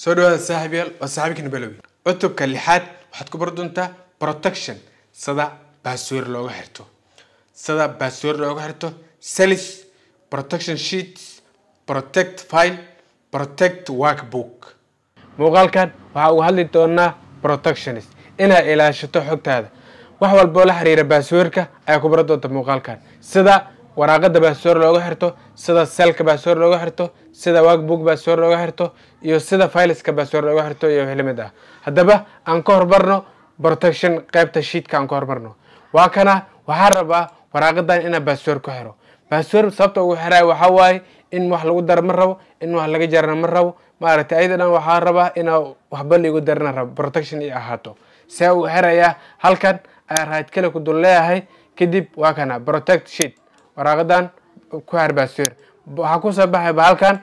soo dhawaada saaxiibyaal waa saaxiibkina balowi cutubka lixaad waxaad ku bari doontaa protection sida baasweer looga xirto sada baasweer looga xirto salis protection sheet protect file protect workbook muuqaalkan waxaa uga hadli doonaa protectionist inaad ilaashato xogtaada wax walboo la xiriira baasweerka ayaa ku baran doonta muuqaalkan sida waraaqada baasor looga xirto sida selka baasor looga xirto sida wakbook baasor looga xirto iyo sida filiska baasor looga xirto iyo wixlamid ah haddaba aan ka hormarno protection qaybta shiidka aan ka hormarno waa kana waxaa rabaa waraaqadan inaa baasor ku xiro baasor sababta ugu xiraay waxaa waaye in wax lagu dara ma rabo in wax laga jarana ma rabo maaragtay ayada waxaa rabaa inaa waxba laigu darana rabo protection i ahaato see u xirayaa halkan ayaa raad ku dul leeyahay kadib waa kana protect sheet waraaqadan ku haar baasweer waxaa ku soo baxayba halkan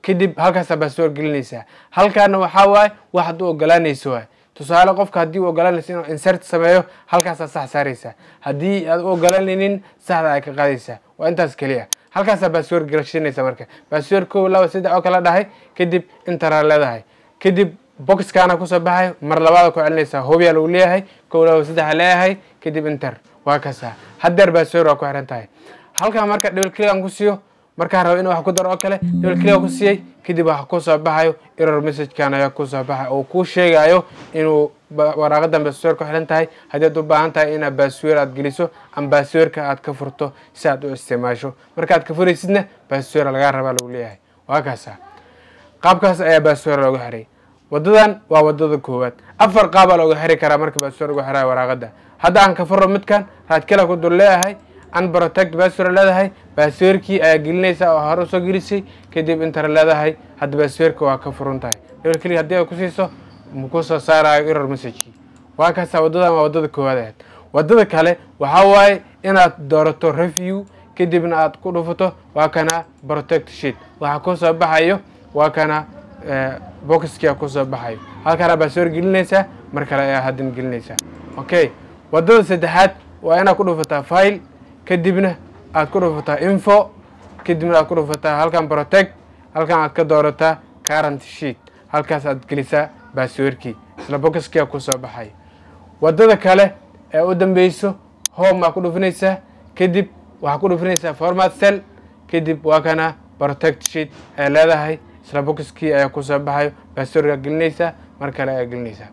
kadib halkaasaa baasweer gelinaysaa halkaana waxaa waaye wax ad u ogolaanayso waay tusaale qofka haddii u ogolaanaysa inuu insert sameeyo halkaasaa sax saaraysaa haddii aad u ogolaanaynin saxda ay ka qaadaysaa waa intaas keliya halkaasaa baasweer gelashinaysa marka baasweer kow laba saddex oo kala dhahay kadib intaraa leedahay kadib boxkaana kusoo baxay mar labaada ku celinaysaa hobyaa lagu leeyahay kow laba saddexa leeyahay kadib inter waa kasaa hadeer baasweer waa ku xiran tahay halkaa marka double click aan ku siiyo markaan rabo inuu wax ku daro oo kale double click ku siiyey kadib wax ku baxayo error messagekan ayaa ku baxay oo kuu sheegayo inuu waraaqadan baasweer ku xilan tahay ad u baahan tahay inaa baasweer aad geliso ama baasweerka aad ka furto si aad u isticmaasho markaad ka furaysidna baasweer lagaa rabaa lagu leeyahay waa ah. qaabkaas ayaa baasweer looga xiray wadadan waa wadada koowaad afar qaabaa looga xiri karaa marka baasweer lagu xirayo waraaqada hadda aan ka furro midkan raadkala ku dul leeyahay unprotect basware leedahay baswerkii ayaa gelinaysa oo hore usoo gelisay kadib intar leedahay hadda basweerka waa ka furun tahay hebel keliya haddii ay ku siiso muku soo saarayo error messagekii waa kaasa waddadan waa waddada koowaad ahayd waddada kale waxaa waaye inaad doorato review kadibna aad ku dhufato waa kana protect sheet waxaa kusoo baxayo waa kana eh, boxkia kusoo baxayo halkaana basweer gelinaysaa mar kale ayaa haddan gelinaysaa okay waddada saddexaad waa inaad ku dhufataa file kadibna aad ku dhufataa info kadibna aad ku dhufataa halkan protect halkan aad ka doorataa current sheet halkaas aad gelisaa baswerkii isla bokaskiia ku soo baxay waddada kale ee u dambeyso home aa ku dhufinaysaa kadib waxaa ku dhufinaysaa format cell kadib waa kana protect sheet ay leedahay isla bokiskii ayaa kusoo baxayo baasweerkaa gelinaysaa mar kale ayaa gelinaysaa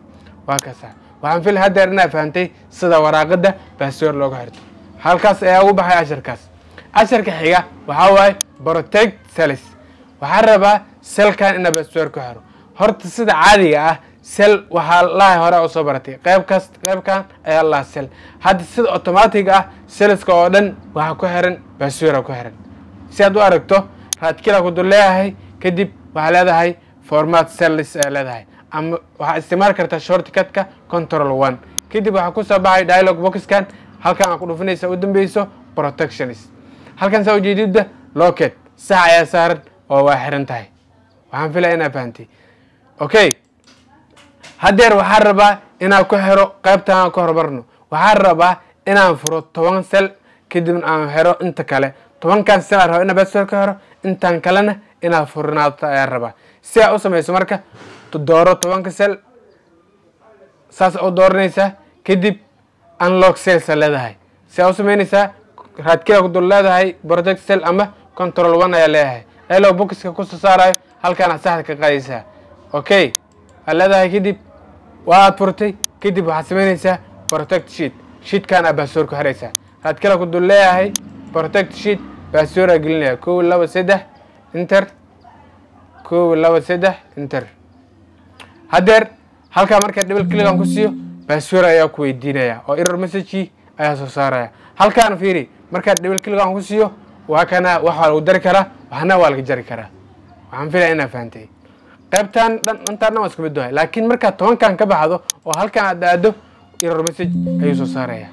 waa kaasa waxaan fil haddeer inaa fahamtay sida waraaqada baasweer looga xirto halkaas ayaa ugu baxay casharkaas casharka xiga waxaa waaye protect cells waxaan rabaa selkan inaa password ku xiro horta sida caadiga ah sel waxaa lahay hore usoo baratay qeybkaas qeybkan ayaa lahaa sel hadda sida automatic ah selska oo dhan waxaa ku xiran password ku xiran si aad u aragto raadkila ku leeyahay kadib waxaa leedahay format cells ayaa leedahay ama waxaad isticmaali kartaa shortcudka control one kadib waxaa kusoo baxay dialog boxkan halkan aad ku dhufinaysa u dambayso protectionist halkan saa ujeedida locket sax ayaa saaran oo waa xiran tahay waxaan filaya inaa fahantay okay haddeer waxaan rabaa inaan ku xiro qaybtaan ku horumarno waxaan rabaa inaan furo toban sel kadib aan xiro inta kale tobankan sel aan rabo inaan basel ka xiro intaan kalena inaa furinaata ayaan rabaa si aa u samayso marka dooro tobanka sel saas u dooranaysaa kadib unlock cellsa leedahay saa u samaynaysaa raadkila ku dul leedahay project cell ama control one ayaa leedahay elow boxka kusoo saarayo halkaanaad saxda ka qaadaysaa okay waad leedahay kadib waad furtay kadib waxaad samaynaysaa protect sheet sheetkan aa baasoor ku xiraysaa raadkila ku dul leeyahay protect sheet baasoora gelinaya kow laba saddex inter kow laba saddex inter haddeer halkaa markaa dhabal kligan ku siiyo baaswer ayaa ku weydiinaya oo error messagekii ayaa soo saaraya halkaan fiiri markaad dhibal kiligan ku siiyo waa kana lagu dari karaa waxna waa laga jari karaa waxaan filaya inaa fahantay qaybtaan dhan intaan waa isku mid laakiin markaad tobankan ka baxdo oo halkaan aad aado error message ayuu soo saaraya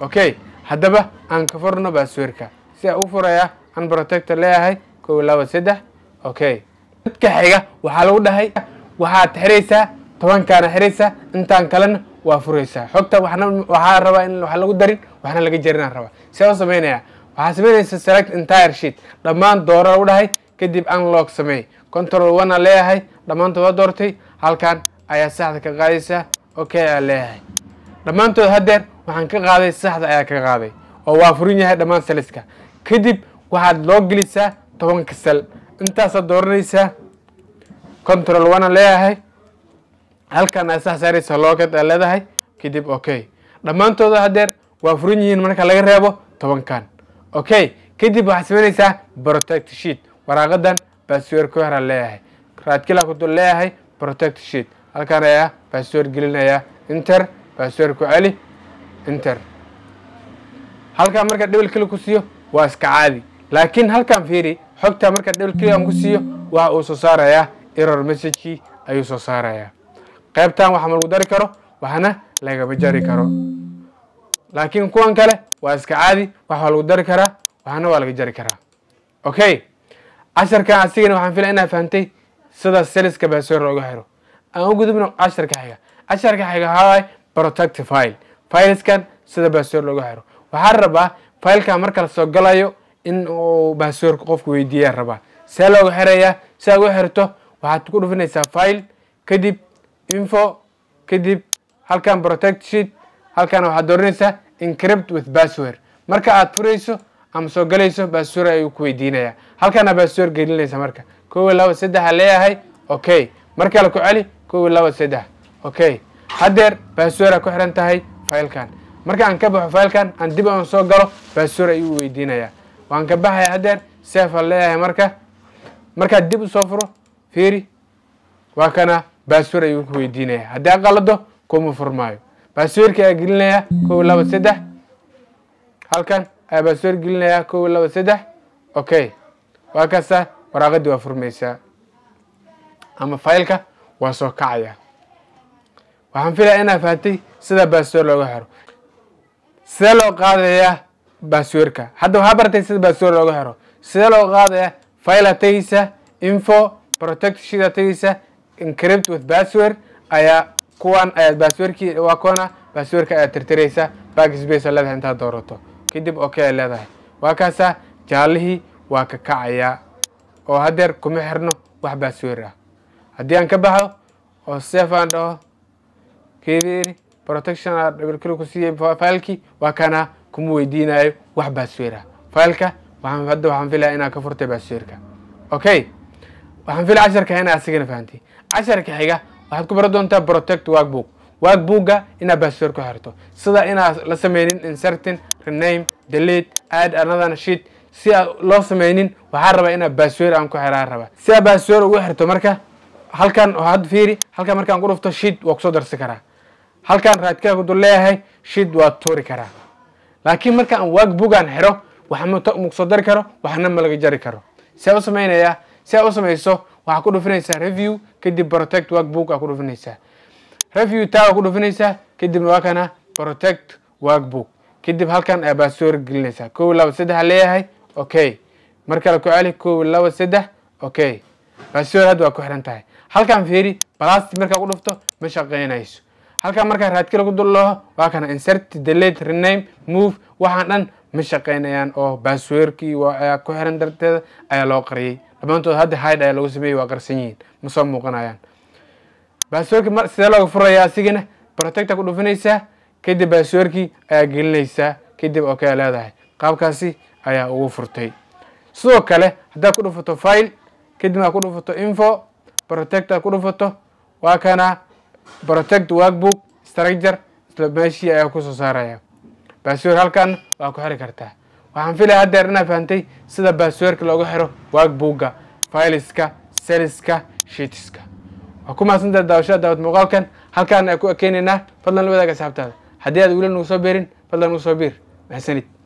okay haddaba aan ka furno baaswerka si aan u furayaa an protector leeyahay kow laba saddex okay dadka xiga waxaa lagu dhahay waxaad xiraysaa tobankaana xiraysaa intaan kalena waa furaysaa xogta waxaa rabaa in wax lagu darin waxna laga jerinaan rabaa see u sameynaya waxaa sameynaysa select entire sheet dhammaan doora u dhahay kadib unlock sameey control one aa leeyahay dhammaantood waa doortay halkan ayaa saxda ka qaadaysaa okay aa leeyahay dhammaantood haddeer waxaan ka qaaday saxda ayaa ka qaaday oo waa furin yahay dhammaan seliska kadib waxaad loo gelisaa tobanka sel intaasaad dooranaysaa control one aa leeyahay halkan aad sax saaraysa locket aad leedahay kadib okay dhammaantooda ah hadeer waa furan yihiin marka laga reebo tobankan okay kadib waxaad samaynaysaa protect sheet waraaqadan bassword ku hora leeyahay raadkila ku leeyahay protect sheet halkan ayaa bassword gelinaya inter bassword ku celi inter halkan marka double click ku siiyo waa iska caadi laakiin halkan fiiri xogta marka double click aan ku siiyo waxa uu soo saarayaa error messagekii ayuu soo saarayaa qaybtan waxa ma lagu dari karo waxna lagama jari karo laakiin kuwan kale waa iska caadi wax waa lagu dari karaa waxna waa laga jari karaa okay casharkan asigana waxaan filaya inaa fahamtay sida seliska basoor looga xiro aan u gudubno casharka xiga casharka xiga haay protective file fileskan sida basoor looga xiro waxaan rabaa filkan marka lasoo galayo in uu baasoorka qofku weydiiyaan rabaa see looga xirayaa sidaad u xirto waxaad ku dhufinaysaa file kadib info kadib halkan protect sheet halkan waxaad dooranaysaa incrypt with password marka aad furayso ama soo galayso baaswor ayuu ku weydiinayaa halkaana baaswor gelinaysa marka kow laba saddex a leeyahay okay mar kale ku celi kow laba saddex okay haddeer baaswora ku xihan tahay failkan marka aan ka baxo failkan aan dib aan soo galo baaswor ayuu weydiinayaa waan ka baxaya haddeer seefa leeyahay marka markaad dib usoo furo fiiri waa kana baaswer ayuu ku weydiinaya haddii qalado kuma furmaayo baaswerka ayaa gelinaya kow laba saddex halkan ayaa baaswer gelinaya kow laba saddex okay waa kaasaa waraaqadii waa furmaysaa ama faylka waa soo kacaya waxaan filaya inaa fahamtay sida baaswer looga xero sidee loo qaadayaa baaswerka hadda waxaa bartay sida baaswer looga xero sidee loo qaadayaa fayla info protectshidaa tageysa encrypt with password ayaa kuwan ayaad baswrki waa kuwana baswrka ayaad tirtiraysa backspace leedahay intaad doorato kadib okay ay leedahay waa kaasa jaallihii waa ka kacayaa oo haddeer kuma xirno wax baswer ah haddii aan ka baxo oo sef aan dhaho keedii protection aa dhabarkilo ku siiyey failkii waa kana kuma weydiinayo wax baswer ah failka hadda waxaan filaya inaan ka furtay baswerka okay waxaan fil casharka inaa asigana fahamtay casharka xiga waxaad ku bari doontaa protect workbook workbookga inaad password ku xirto sida inaad la sameynin inserting rename delete add another sheet si aad loo sameynin waxaa rabaa inaad password aan ku xiraa rabaa si aad password ugu xirto marka halkan oo had fiiri halkan markaan ku dhufto sheet waa kusoo darsi karaa halkan raadkaa kudu leeyahay sheet waa tuuri karaa laakiin markaan workbook aan xiro wax ma kusoo dari karo waxna ma laga jari karo see u samaynayaa si aad u samayso waxaa ku dhufinaysaa review kadib protect workbook aa ku dhufinaysaa review tagaa ku dhufinaysaa kadibna waa kana protect workbook kadib halkan abaad soo wargelinaysaa kow laba saddex a leeyahay okay mar kale ku celi kow laba saddex okay basoor hadda waa ku xidhan tahay halkan fiiri balasti markaa ku dhufto ma shaqaynayso halkan markaa raadki lagu duldhaho waa kana insert delate rename move waxaan dhan ma shaqaynayaan oo oh, baasweerkii ku xiran darteeda ayaa loo qariyay dhammaantood hadda hayd ayaa lagu sameeyey waa qarsan yihiin ma soo muuqanayaan baasweerkii m sidee looga furaya asigana protecta ku dhufinaysaa kadib baasweerkii ayaa gelinaysaa kadib oo kale leedahay qaabkaasi ayaa ugu furtay sidoo kale haddaad ku dhufato file kadib aad ku dhufato info protect aad ku dhufato waa kana protect workbook structure isla meeshii ayaa kusoo saaraya baasweer halkan waa ku xiri kartaa waxaan filaya haddeer inaa fahamtay sida baasweerka looga xiro waag buugga fayliska seliska shiitiska waa ku mahadsantaha daawashada daawad muuqaalkan halkaana ay ku ekeynaynaa fadlan la wadaaga asxaabtaada haddii aad weli nugu soo biirin fadlan nugu soo biir maxsanid